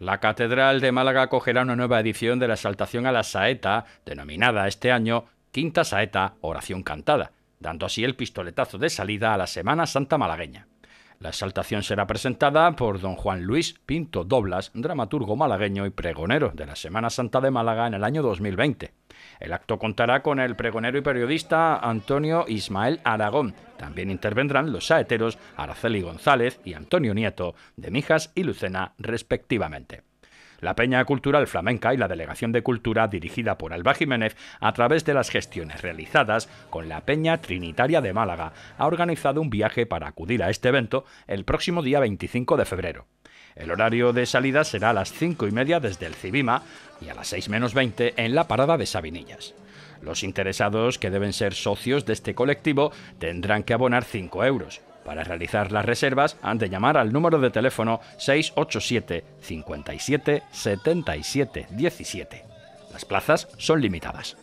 La Catedral de Málaga acogerá una nueva edición de la Exaltación a la Saeta, denominada este año Quinta Saeta, Oración Cantada, dando así el pistoletazo de salida a la Semana Santa malagueña. La exaltación será presentada por don Juan Luis Pinto Doblas, dramaturgo malagueño y pregonero de la Semana Santa de Málaga en el año 2020. El acto contará con el pregonero y periodista Antonio Ismael Aragón. También intervendrán los saeteros Araceli González y Antonio Nieto, de Mijas y Lucena, respectivamente. La Peña Cultural Flamenca y la Delegación de Cultura, dirigida por Alba Jiménez, a través de las gestiones realizadas con la Peña Trinitaria de Málaga, ha organizado un viaje para acudir a este evento el próximo día 25 de febrero. El horario de salida será a las 5 y media desde el Cibima y a las 6 menos 20 en la parada de Sabinillas. Los interesados, que deben ser socios de este colectivo, tendrán que abonar 5 euros. Para realizar las reservas han de llamar al número de teléfono 687 57 77 17. Las plazas son limitadas.